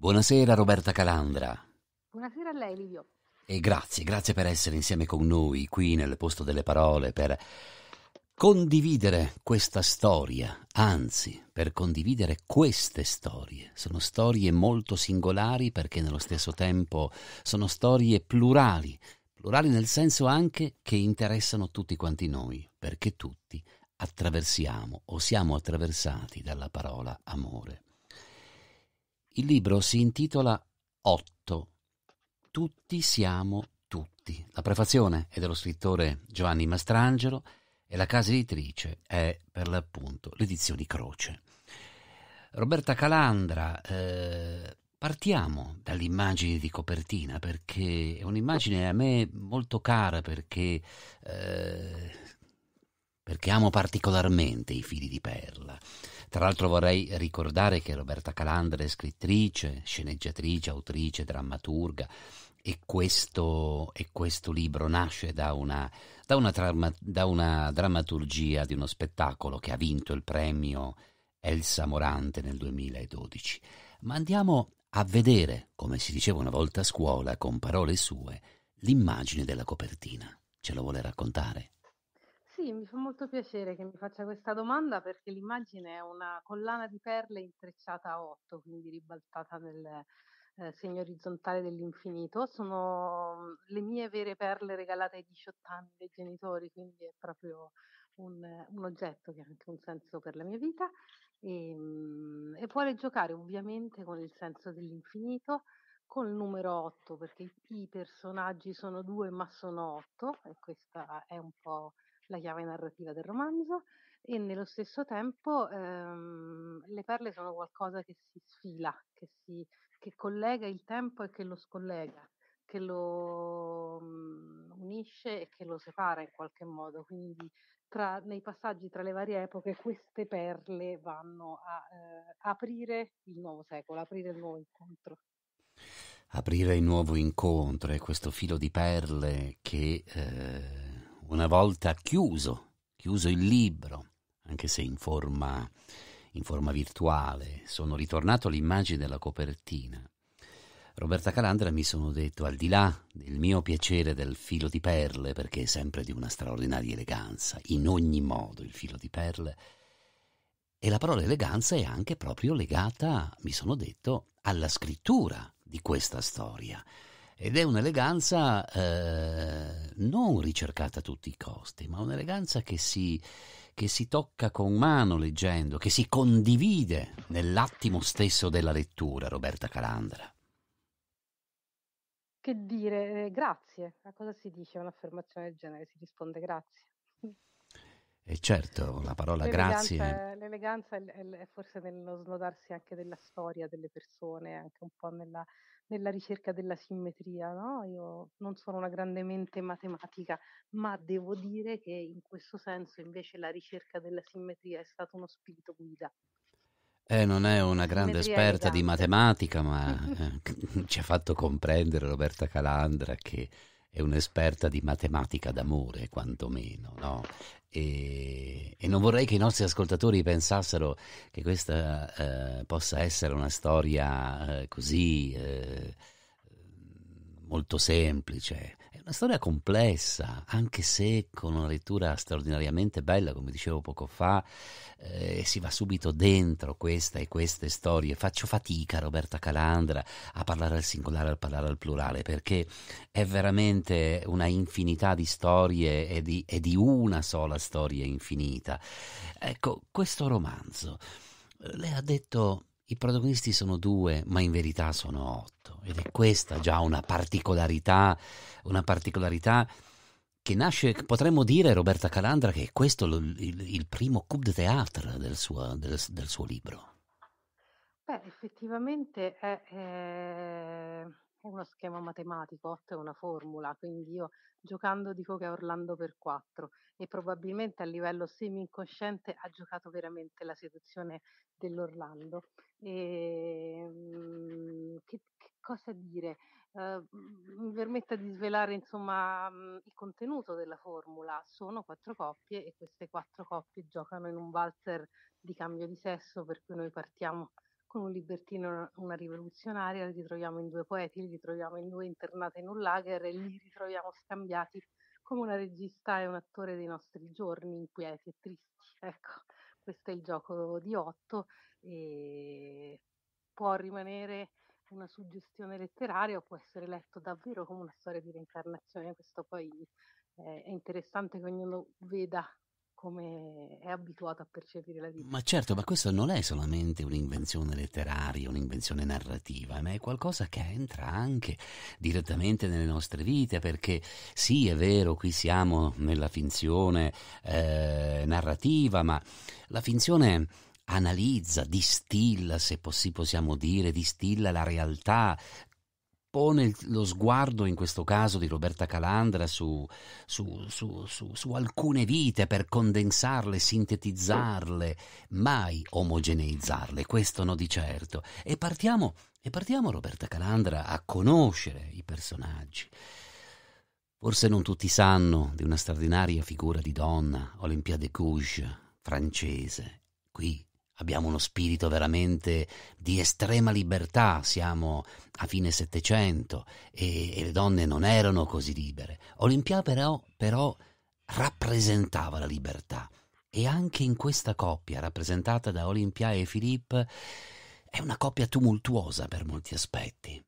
Buonasera Roberta Calandra. Buonasera a lei Livio. E grazie, grazie per essere insieme con noi qui nel posto delle parole, per condividere questa storia, anzi, per condividere queste storie. Sono storie molto singolari perché nello stesso tempo sono storie plurali, plurali nel senso anche che interessano tutti quanti noi, perché tutti attraversiamo o siamo attraversati dalla parola amore. Il libro si intitola Otto. Tutti siamo tutti. La prefazione è dello scrittore Giovanni Mastrangelo e la casa editrice è per l'appunto l'edizione Croce. Roberta Calandra, eh, partiamo dall'immagine di copertina perché è un'immagine a me molto cara perché eh, perché amo particolarmente i fili di perla. Tra l'altro vorrei ricordare che Roberta Calandra è scrittrice, sceneggiatrice, autrice, drammaturga e questo, e questo libro nasce da una, da, una trama, da una, drammaturgia di uno spettacolo che ha vinto il premio Elsa Morante nel 2012. Ma andiamo a vedere, come si diceva una volta a scuola con parole sue, l'immagine della copertina. Ce lo vuole raccontare? Sì, mi fa molto piacere che mi faccia questa domanda perché l'immagine è una collana di perle intrecciata a otto, quindi ribaltata nel eh, segno orizzontale dell'infinito. Sono mm, le mie vere perle regalate ai 18 anni dai genitori, quindi è proprio un, un oggetto che ha anche un senso per la mia vita e, ehm, e vuole giocare ovviamente con il senso dell'infinito col numero 8 perché i personaggi sono due ma sono 8 e questa è un po' la chiave narrativa del romanzo e nello stesso tempo ehm, le perle sono qualcosa che si sfila, che, si, che collega il tempo e che lo scollega, che lo um, unisce e che lo separa in qualche modo. Quindi tra, nei passaggi tra le varie epoche queste perle vanno a eh, aprire il nuovo secolo, aprire il nuovo incontro aprire il nuovo incontro e questo filo di perle che eh, una volta chiuso, chiuso il libro, anche se in forma, in forma virtuale, sono ritornato all'immagine della copertina. Roberta Calandra mi sono detto, al di là del mio piacere del filo di perle, perché è sempre di una straordinaria eleganza, in ogni modo il filo di perle, e la parola eleganza è anche proprio legata, mi sono detto, alla scrittura di questa storia. Ed è un'eleganza eh, non ricercata a tutti i costi, ma un'eleganza che si, che si tocca con mano leggendo, che si condivide nell'attimo stesso della lettura, Roberta Calandra. Che dire, eh, grazie. A cosa si dice un'affermazione del genere? Si risponde grazie. E certo, la parola grazie. L'eleganza è, è, forse nello snodarsi anche della storia delle persone, anche un po' nella, nella ricerca della simmetria. No? Io non sono una grande mente matematica, ma devo dire che in questo senso invece la ricerca della simmetria è stato uno spirito guida. Eh, non è una grande simmetria esperta elegante. di matematica, ma eh, ci ha fatto comprendere Roberta Calandra che è un'esperta di matematica d'amore, quantomeno, no? E, e, non vorrei che i nostri ascoltatori pensassero che questa eh, possa essere una storia eh, così eh, molto semplice, una storia complessa, anche se con una lettura straordinariamente bella, come dicevo poco fa, eh, si va subito dentro questa e queste storie. Faccio fatica, Roberta Calandra, a parlare al singolare, a parlare al plurale, perché è veramente una infinità di storie e di, e di una sola storia infinita. Ecco, questo romanzo, eh, le ha detto i protagonisti sono due, ma in verità sono otto. Ed è questa già una particolarità, una particolarità che nasce, potremmo dire, Roberta Calandra, che è questo il, il, il primo coup de théâtre del suo, del, del suo libro. Beh, effettivamente è, è eh, uno schema matematico, 8 è una formula, quindi io giocando dico che è Orlando per 4 e probabilmente a livello semi incosciente ha giocato veramente la seduzione dell'Orlando. E, ehm, che, che cosa dire? Uh, mi permetta di svelare insomma il contenuto della formula. Sono quattro coppie e queste quattro coppie giocano in un valzer di cambio di sesso per cui noi partiamo con un libertino, una rivoluzionaria, li ritroviamo in due poeti, li ritroviamo in due internate in un lager e li ritroviamo scambiati come una regista e un attore dei nostri giorni, inquieti e tristi. Ecco, questo è il gioco di Otto e può rimanere una suggestione letteraria o può essere letto davvero come una storia di reincarnazione. Questo poi è interessante che ognuno veda come è abituato a percepire la vita. Ma certo, ma questo non è solamente un'invenzione letteraria, un'invenzione narrativa, ma è qualcosa che entra anche direttamente nelle nostre vite, perché sì, è vero, qui siamo nella finzione eh, narrativa, ma la finzione analizza, distilla, se possiamo dire, distilla la realtà pone lo sguardo in questo caso di Roberta Calandra su, su, su, su, alcune vite per condensarle, sintetizzarle, mai omogeneizzarle, questo no di certo. E partiamo, e partiamo Roberta Calandra a conoscere i personaggi. Forse non tutti sanno di una straordinaria figura di donna, Olympia de Gouges, francese, qui Abbiamo uno spirito veramente di estrema libertà, siamo a fine Settecento e, e, le donne non erano così libere. Olimpia però, però rappresentava la libertà e anche in questa coppia rappresentata da Olimpia e Philippe è una coppia tumultuosa per molti aspetti.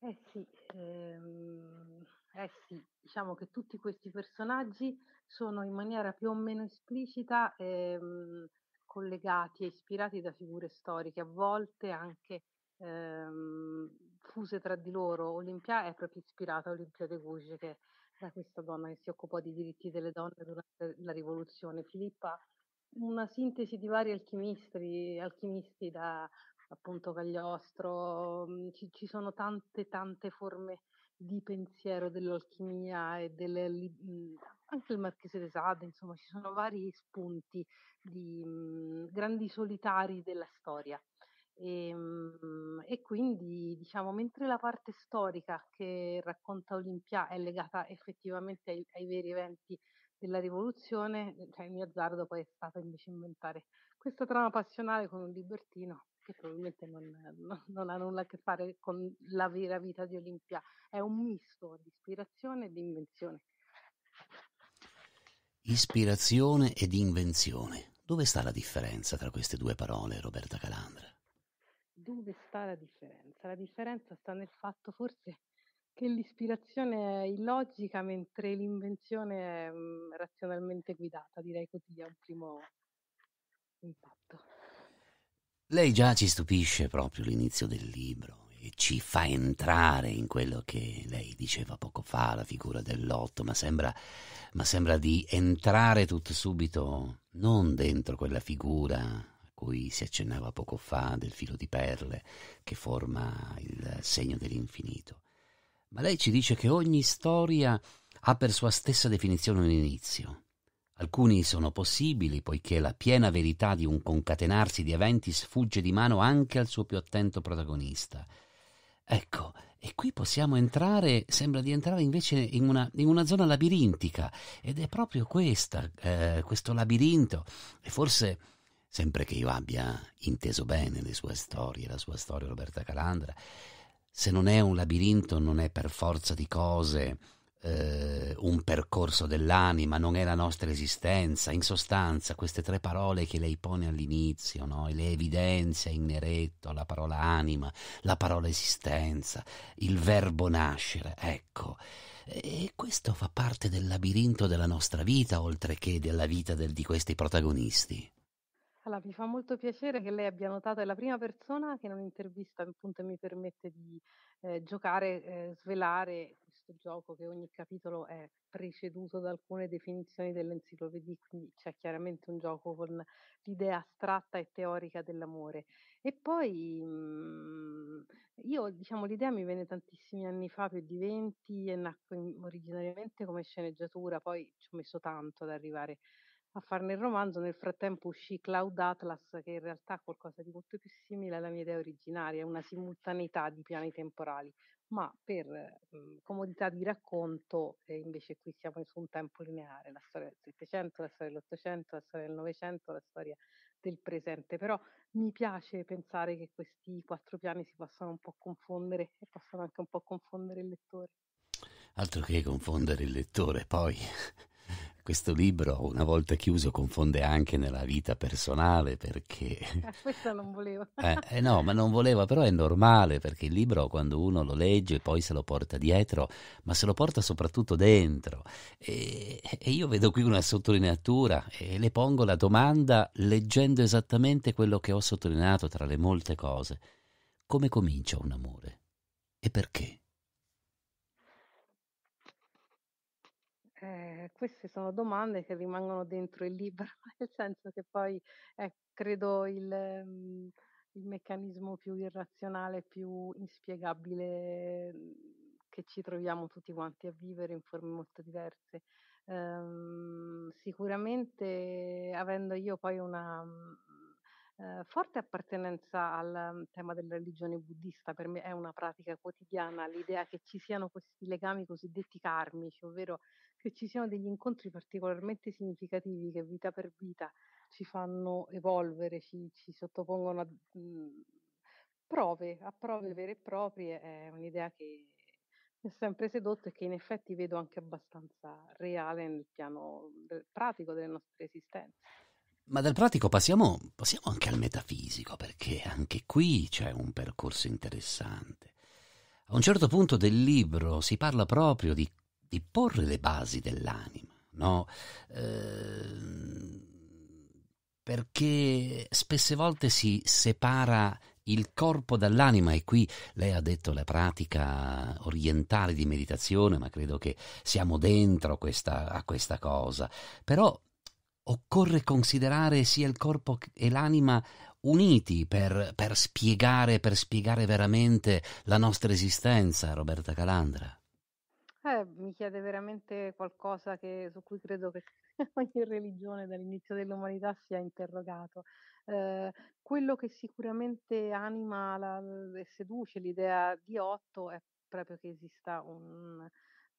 Eh sì, ehm, eh sì, diciamo che tutti questi personaggi sono in maniera più o meno esplicita ehm, collegati e ispirati da figure storiche, a volte anche ehm, fuse tra di loro. Olimpia è proprio ispirata a Olimpia de Gouges, che è questa donna che si occupò di diritti delle donne durante la rivoluzione. Filippa, una sintesi di vari alchimisti, alchimisti da appunto Cagliostro, mm, ci, ci sono tante tante forme di pensiero dell'alchimia e delle, mm, anche il Marchese de Sade, insomma ci sono vari spunti di mh, mhmm, grandi solitari della storia. E, ehm, mh, e, quindi diciamo mentre la parte storica che racconta Olimpia è legata effettivamente ai, ai veri eventi della rivoluzione, mhmm, cioè il mio azzardo poi è stato invece inventare questa trama passionale con un libertino che probabilmente non, non, non, ha nulla a che fare con la vera vita di Olimpia, è un misto di ispirazione e di invenzione. Ispirazione ed invenzione. Dove sta la differenza tra queste due parole, Roberta Calandra? Dove sta la differenza? La differenza sta nel fatto forse che l'ispirazione è illogica mentre l'invenzione è mh, mm, razionalmente guidata, direi così a un primo impatto. Lei già ci stupisce proprio l'inizio del libro che ci fa entrare in quello che lei diceva poco fa, la figura dell'otto, ma sembra, ma sembra di entrare tutto subito non dentro quella figura a cui si accennava poco fa del filo di perle che forma il segno dell'infinito. Ma lei ci dice che ogni storia ha per sua stessa definizione un inizio. Alcuni sono possibili poiché la piena verità di un concatenarsi di eventi sfugge di mano anche al suo più attento protagonista. Ecco, e qui possiamo entrare, sembra di entrare invece in una, in una zona labirintica, ed è proprio questa, eh, questo labirinto, e forse sempre che io abbia inteso bene le sue storie, la sua storia Roberta Calandra, se non è un labirinto non è per forza di cose eh, un percorso dell'anima, non è la nostra esistenza. In sostanza, queste tre parole che lei pone all'inizio, no? le evidenzia in neretto, la parola anima, la parola esistenza, il verbo nascere, ecco. E questo fa parte del labirinto della nostra vita, oltre che della vita del, di questi protagonisti. Allora, mi fa molto piacere che lei abbia notato, è la prima persona che in un'intervista appunto mi permette di eh, giocare, eh, svelare questo gioco che ogni capitolo è preceduto da alcune definizioni dell'enciclopedia, quindi c'è chiaramente un gioco con l'idea astratta e teorica dell'amore. E poi mh, mhmm, io, diciamo, l'idea mi venne tantissimi anni fa, più di 20, e nacque originariamente come sceneggiatura, poi ci ho messo tanto ad arrivare a farne il romanzo, nel frattempo uscì Cloud Atlas, che in realtà è qualcosa di molto più simile alla mia idea originaria, una simultaneità di piani temporali ma per mh, mhmm, comodità di racconto eh, invece qui siamo su un tempo lineare, la storia del Settecento, la storia dell'Ottocento, la storia del Novecento, la storia del presente, però mi piace pensare che questi quattro piani si possano un po' confondere e possano anche un po' confondere il lettore. Altro che confondere il lettore, poi questo libro, una volta chiuso, confonde anche nella vita personale perché... Ah, questo non volevo. eh, eh, no, ma non voleva, però è normale perché il libro quando uno lo legge poi se lo porta dietro, ma se lo porta soprattutto dentro. E, e io vedo qui una sottolineatura e le pongo la domanda leggendo esattamente quello che ho sottolineato tra le molte cose. Come comincia un amore? E perché? queste sono domande che rimangono dentro il libro, nel senso che poi è, eh, credo, il, ehm, il meccanismo più irrazionale, più inspiegabile mhmm, che ci troviamo tutti quanti a vivere in forme molto diverse. Um, sicuramente avendo io poi una uh, forte appartenenza al tema della religione buddista, per me è una pratica quotidiana l'idea che ci siano questi legami cosiddetti karmici, ovvero che ci siano degli incontri particolarmente significativi che vita per vita ci fanno evolvere, ci, ci sottopongono a mh, mhmm, prove, a prove vere e proprie, è un'idea che mi ha sempre sedotto e che in effetti vedo anche abbastanza reale nel piano del pratico delle nostre esistenze. Ma dal pratico passiamo, passiamo anche al metafisico, perché anche qui c'è un percorso interessante. A un certo punto del libro si parla proprio di di porre le basi dell'anima, no? Eh, perché spesse volte si separa il corpo dall'anima e qui lei ha detto la pratica orientale di meditazione, ma credo che siamo dentro questa, a questa cosa. Però occorre considerare sia il corpo e l'anima uniti per, per spiegare, per spiegare veramente la nostra esistenza, Roberta Calandra. Eh, mi chiede veramente qualcosa che, su cui credo che ogni religione dall'inizio dell'umanità sia interrogato. Eh, quello che sicuramente anima la, e seduce l'idea di Otto è proprio che esista un,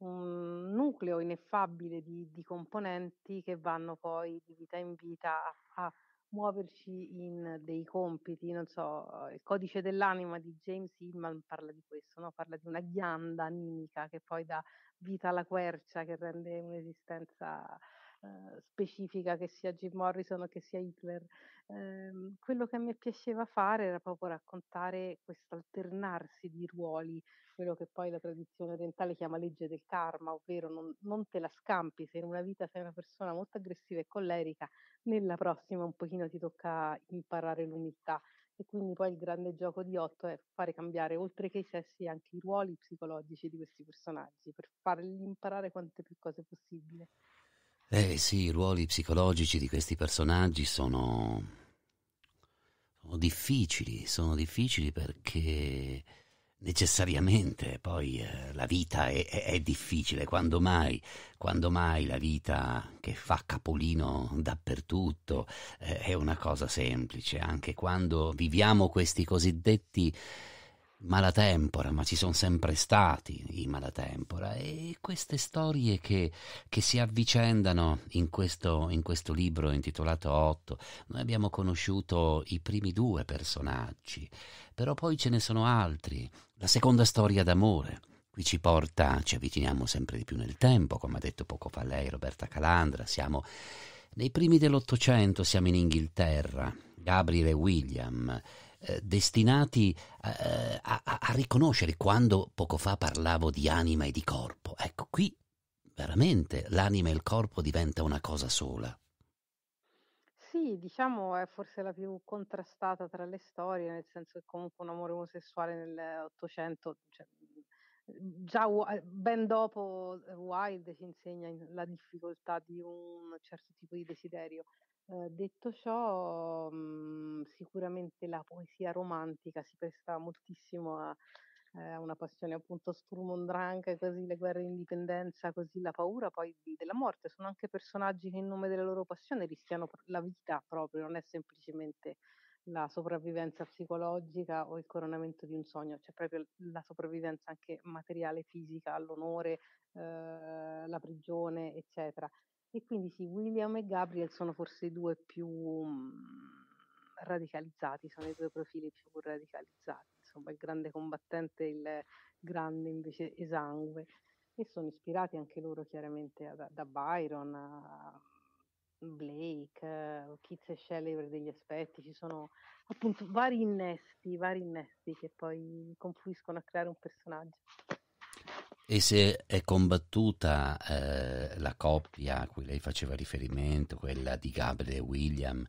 un nucleo ineffabile di, di, componenti che vanno poi di vita in vita a, a muoverci in dei compiti, non so, uhm, il codice dell'anima di James Hillman parla di questo, no? parla di una ghianda animica che poi dà vita alla quercia che rende un'esistenza eh, specifica che sia Jim Morrison o che sia Hitler. Eh, quello che mi piaceva fare era proprio raccontare questo alternarsi di ruoli, quello che poi la tradizione orientale chiama legge del karma, ovvero non, non te la scampi, se in una vita sei una persona molto aggressiva e collerica, nella prossima un pochino ti tocca imparare l'umiltà e quindi poi il grande gioco di Otto è fare cambiare oltre che i sessi anche i ruoli psicologici di questi personaggi per farli imparare quante più cose possibile. Eh sì, i ruoli psicologici di questi personaggi sono, sono difficili, sono difficili perché necessariamente poi eh, la vita è, è, è, difficile, quando mai, quando mai la vita che fa capolino dappertutto eh, è una cosa semplice, anche quando viviamo questi cosiddetti malatempora, ma ci sono sempre stati i malatempora e queste storie che, che si avvicendano in questo, in questo libro intitolato Otto, noi abbiamo conosciuto i primi due personaggi, però poi ce ne sono altri, la seconda storia d'amore. Qui ci porta, ci avviciniamo sempre di più nel tempo, come ha detto poco fa lei Roberta Calandra, siamo nei primi dell'Ottocento, siamo in Inghilterra, Gabriele William, eh, destinati eh, a, a riconoscere quando poco fa parlavo di anima e di corpo. Ecco, qui veramente l'anima e il corpo diventa una cosa sola. Sì, diciamo è forse la più contrastata tra le storie, nel senso che comunque un amore omosessuale nell'Ottocento, cioè, già eh, ben dopo eh, Wilde ci insegna la difficoltà di un certo tipo di desiderio. Uhm, detto ciò, mhmm, sicuramente la poesia romantica si presta moltissimo a ehm, una passione appunto sprumondranca, così le guerre di indipendenza, così la paura poi della morte. Sono anche personaggi che in nome della loro passione rischiano la vita proprio, non è semplicemente la sopravvivenza psicologica o il coronamento di un sogno, c'è proprio la sopravvivenza anche materiale, fisica, l'onore, uhm, la prigione, eccetera. E quindi sì, William e Gabriel sono forse i due più mh, mhmm, radicalizzati, sono i due profili più radicalizzati, insomma il grande combattente e il grande invece esangue. E sono ispirati anche loro chiaramente a, da, Byron, a mhmm, Blake, a Kids e Shelley per degli aspetti, ci sono appunto vari innesti, vari innesti che poi confluiscono a creare un personaggio. E se è combattuta eh, la coppia a cui lei faceva riferimento, quella di Gabriele e William,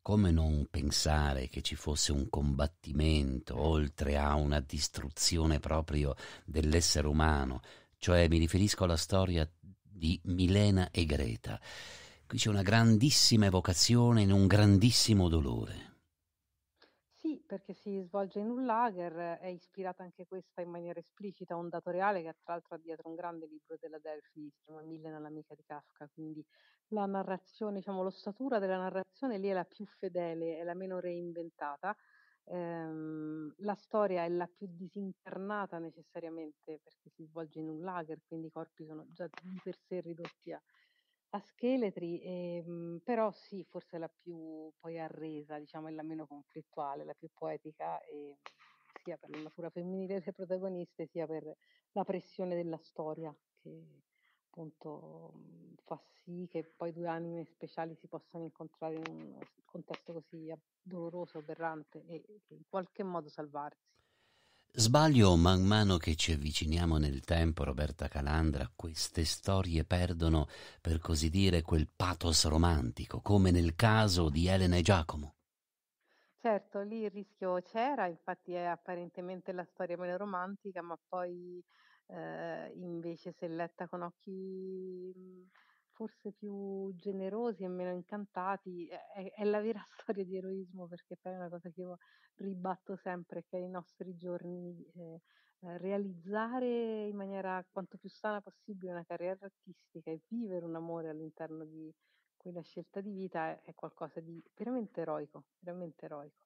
come non pensare che ci fosse un combattimento oltre a una distruzione proprio dell'essere umano? Cioè mi riferisco alla storia di Milena e Greta. Qui c'è una grandissima evocazione in un grandissimo dolore perché si svolge in un lager, è ispirata anche questa in maniera esplicita a un dato reale che tra l'altro ha dietro un grande libro della Delphi, si chiama Milena l'amica di Kafka, quindi la narrazione, diciamo l'ossatura della narrazione lì è la più fedele, è la meno reinventata, ehm, la storia è la più disincarnata necessariamente perché si svolge in un lager, quindi i corpi sono già di per sé ridotti a a scheletri, ehm, però sì, forse la più poi arresa, diciamo, è la meno conflittuale, la più poetica, ehm, sia per la natura femminile delle protagoniste, sia per la pressione della storia che appunto mhmm, fa sì che poi due anime speciali si possano incontrare in un contesto così doloroso, aberrante e in qualche modo salvarsi. Sbaglio man mano che ci avviciniamo nel tempo, Roberta Calandra, queste storie perdono, per così dire, quel pathos romantico, come nel caso di Elena e Giacomo. Certo, lì il rischio c'era, infatti è apparentemente la storia meno romantica, ma poi eh, invece se letta con occhi mm, forse più generosi e meno incantati, è, è la vera storia di eroismo, perché poi è una cosa che io ribatto sempre, che ai nostri giorni eh, eh, realizzare in maniera quanto più sana possibile una carriera artistica e vivere un amore all'interno di quella scelta di vita è, è qualcosa di veramente eroico, veramente eroico.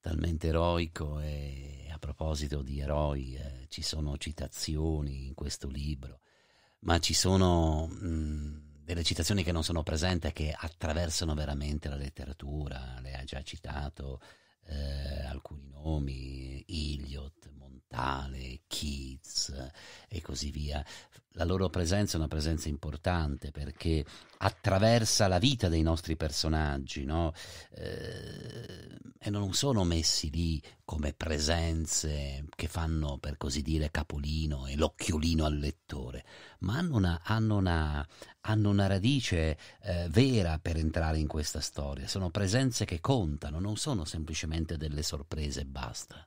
Talmente eroico e a proposito di eroi eh, ci sono citazioni in questo libro ma ci sono mh, delle citazioni che non sono presenti che attraversano veramente la letteratura, le ha già citato eh, alcuni nomi, Iliot, Montale, Keats e così via. La loro presenza è una presenza importante perché attraversa la vita dei nostri personaggi no? eh, e non sono messi lì come presenze che fanno per così dire capolino e l'occhiolino al lettore, ma hanno una, hanno una hanno una radice eh, vera per entrare in questa storia, sono presenze che contano, non sono semplicemente delle sorprese e basta.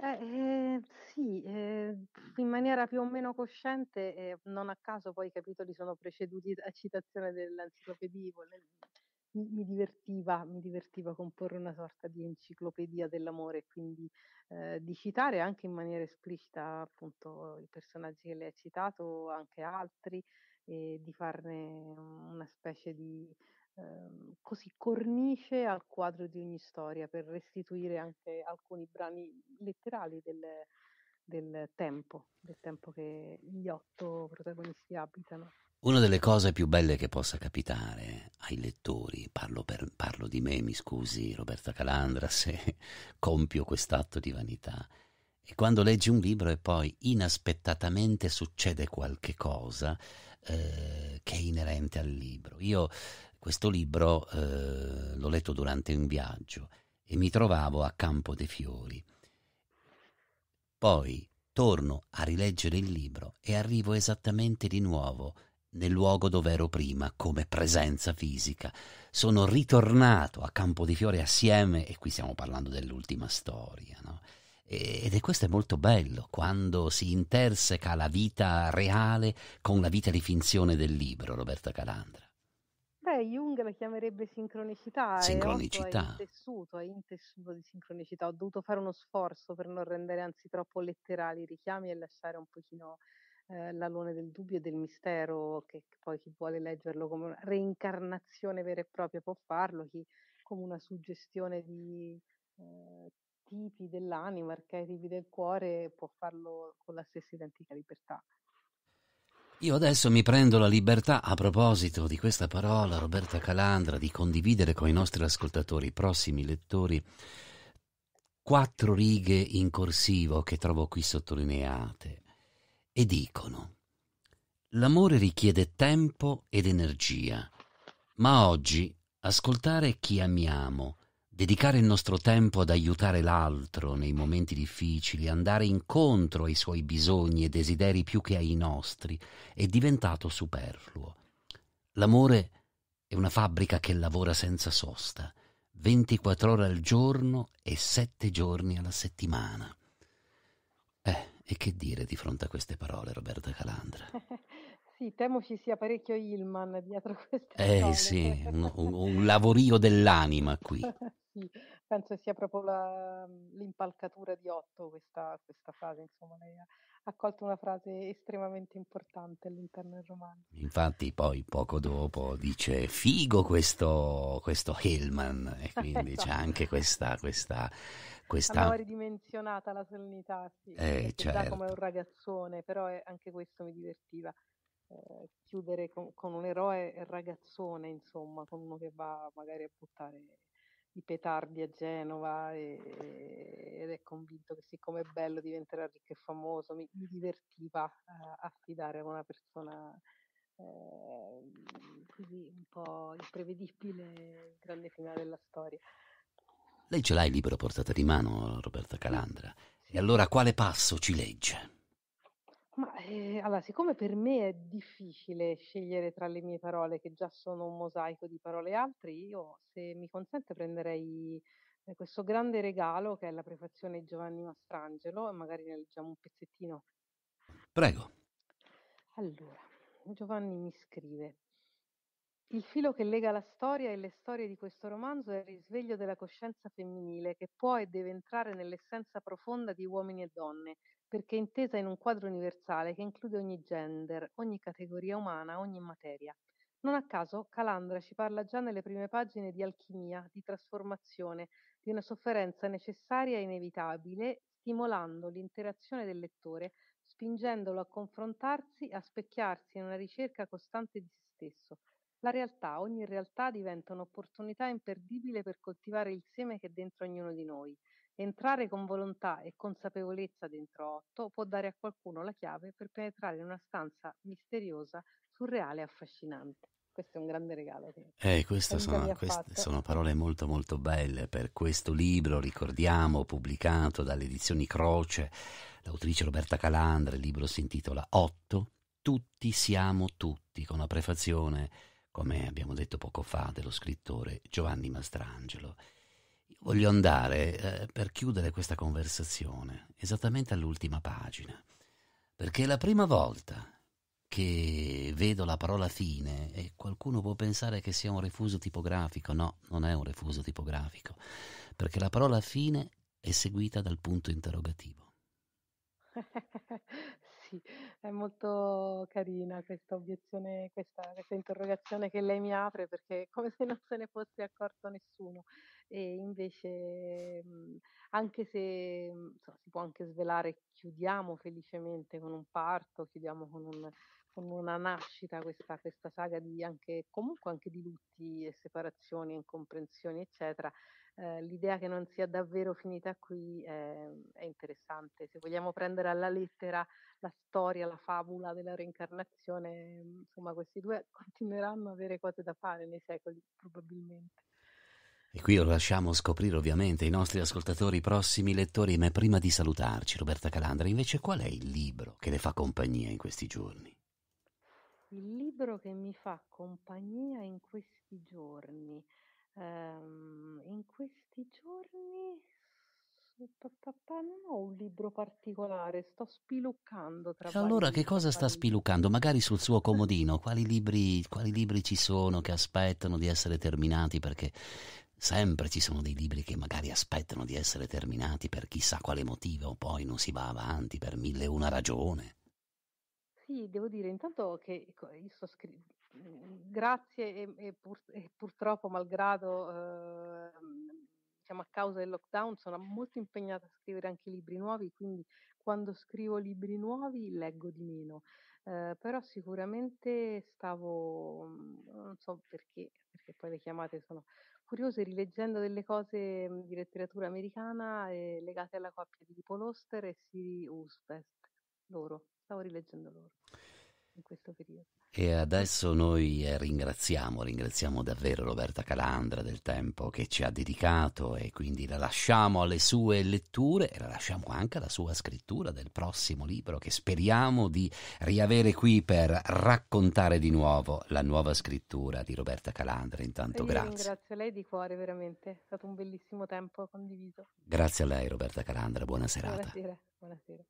Eh, eh, sì, eh, in maniera più o meno cosciente, eh, non a caso poi i capitoli sono preceduti da citazione dell'enciclopedia, mi, mi, divertiva, mi divertiva comporre una sorta di enciclopedia dell'amore, quindi eh, di citare anche in maniera esplicita appunto i personaggi che lei ha citato, anche altri, e di farne una specie di ehm, così cornice al quadro di ogni storia per restituire anche alcuni brani letterali del, del tempo, del tempo che gli otto protagonisti abitano. Una delle cose più belle che possa capitare ai lettori, parlo, per, parlo di me, mi scusi Roberta Calandra se compio quest'atto di vanità, è quando leggi un libro e poi inaspettatamente succede qualche cosa eh, che è inerente al libro. Io questo libro eh, l'ho letto durante un viaggio e mi trovavo a Campo dei Fiori poi torno a rileggere il libro e arrivo esattamente di nuovo nel luogo dove ero prima come presenza fisica. Sono ritornato a Campo di Fiore assieme e qui stiamo parlando dell'ultima storia, no? Ed è questo è molto bello, quando si interseca la vita reale con la vita di finzione del libro, Roberta Calandra. Jung la chiamerebbe sincronicità. Sincronicità. in tessuto, è in tessuto di sincronicità. Ho dovuto fare uno sforzo per non rendere anzi troppo letterali i richiami e lasciare un pochino eh, l'alone del dubbio e del mistero, che poi chi vuole leggerlo come una reincarnazione vera e propria può farlo, chi come una suggestione di... Eh, tipi dell'anima, archetipi del cuore, può farlo con la stessa identica libertà. Io adesso mi prendo la libertà, a proposito di questa parola, Roberta Calandra, di condividere con i nostri ascoltatori, i prossimi lettori, quattro righe in corsivo che trovo qui sottolineate e dicono L'amore richiede tempo ed energia, ma oggi ascoltare chi amiamo Dedicare il nostro tempo ad aiutare l'altro nei momenti difficili, andare incontro ai suoi bisogni e desideri più che ai nostri, è diventato superfluo. L'amore è una fabbrica che lavora senza sosta, 24 ore al giorno e 7 giorni alla settimana. Eh, e che dire di fronte a queste parole, Roberta Calandra? Sì, temo ci sia parecchio Hillman dietro queste Eh cose. sì, un, un lavorio dell'anima qui. sì, penso sia proprio la, mhmm, l'impalcatura di Otto questa, questa frase, insomma, lei ha, ha colto una frase estremamente importante all'interno del romanzo. Infatti poi poco dopo dice figo questo, questo Hillman e quindi esatto. c'è anche questa... questa questa... Abbiamo ridimensionata la solennità, sì, eh, certo. come un certo. ragazzone, però è, eh, anche questo mi divertiva. Eh, chiudere con, con, un eroe ragazzone, insomma, con uno che va magari a buttare i petardi a Genova e, e, ed è convinto che siccome è bello diventerà ricco e famoso, mi, mi divertiva eh, affidare a una persona eh, così un po' imprevedibile il grande finale della storia. Lei ce l'ha il libro a portata di mano, Roberta Calandra. E allora quale passo ci legge? Ma, ehm, allora siccome per me è difficile scegliere tra le mie parole, che già sono un mosaico di parole altri, io se mi consente prenderei, eh, questo grande regalo che è la prefazione di Giovanni Mastrangelo e magari ne leggiamo un pezzettino. Prego. Allora, Giovanni mi scrive: il filo che lega la storia e le storie di questo romanzo è il risveglio della coscienza femminile che può e deve entrare nell'essenza profonda di uomini e donne, perché è intesa in un quadro universale che include ogni gender, ogni categoria umana, ogni materia. Non a caso Calandra ci parla già nelle prime pagine di alchimia, di trasformazione, di una sofferenza necessaria e inevitabile, stimolando l'interazione del lettore, spingendolo a confrontarsi, a specchiarsi in una ricerca costante di se stesso. La realtà, ogni realtà diventa un'opportunità imperdibile per coltivare il seme che è dentro ognuno di noi Entrare con volontà e consapevolezza dentro Otto può dare a qualcuno la chiave per penetrare in una stanza misteriosa, surreale e affascinante. Questo è un grande regalo. Eh, sono, queste sono parole molto molto belle per questo libro, ricordiamo, pubblicato dalle edizioni Croce, l'autrice Roberta Calandra, il libro si intitola Otto, tutti siamo tutti, con la prefazione, come abbiamo detto poco fa, dello scrittore Giovanni Mastrangelo voglio andare eh, per chiudere questa conversazione esattamente all'ultima pagina, perché è la prima volta che vedo la parola fine e qualcuno può pensare che sia un refuso tipografico, no, non è un refuso tipografico, perché la parola fine è seguita dal punto interrogativo. sì, è molto carina questa obiezione, questa, questa interrogazione che lei mi apre perché è come se non se ne fosse accorto nessuno e invece mhmm, anche se mh, mhmm, si può anche svelare chiudiamo felicemente con un parto, chiudiamo con, un, con una nascita questa, questa saga di anche, comunque anche di lutti e separazioni, incomprensioni eccetera, eh, l'idea che non sia davvero finita qui è, è interessante. Se vogliamo prendere alla lettera la storia, la favola della reincarnazione, mm, insomma, questi due continueranno a avere cose da fare nei secoli, probabilmente. E qui lo lasciamo scoprire ovviamente i nostri ascoltatori, i prossimi lettori, ma prima di salutarci, Roberta Calandra, invece qual è il libro che le fa compagnia in questi giorni? Il libro che mi fa compagnia in questi giorni Ehm, in questi giorni non ho un libro particolare, sto spiluccando tra E cioè, allora che cosa sta spiluccando? Magari sul suo comodino, quali libri, quali libri ci sono che aspettano di essere terminati? Perché sempre ci sono dei libri che magari aspettano di essere terminati per chissà quale motivo, poi non si va avanti per mille e una ragione. Sì, devo dire intanto che, io sto scrivendo. Mhmm, grazie e, e, pur, e, purtroppo malgrado eh, diciamo a causa del lockdown sono molto impegnata a scrivere anche libri nuovi, quindi quando scrivo libri nuovi leggo di meno, eh, però sicuramente stavo, mhmm, non so perché, perché poi le chiamate sono curiose, rileggendo delle cose mhmm, di letteratura americana eh, legate alla coppia di Paul Oster e Siri Usbest, loro, stavo rileggendo loro in questo periodo. E adesso noi eh, ringraziamo, ringraziamo davvero Roberta Calandra del tempo che ci ha dedicato e quindi la lasciamo alle sue letture e la lasciamo anche alla sua scrittura del prossimo libro che speriamo di riavere qui per raccontare di nuovo la nuova scrittura di Roberta Calandra. Intanto Io grazie. Ringrazio lei di cuore veramente, è stato un bellissimo tempo condiviso. Grazie a lei Roberta Calandra, buona serata. Buonasera, buonasera.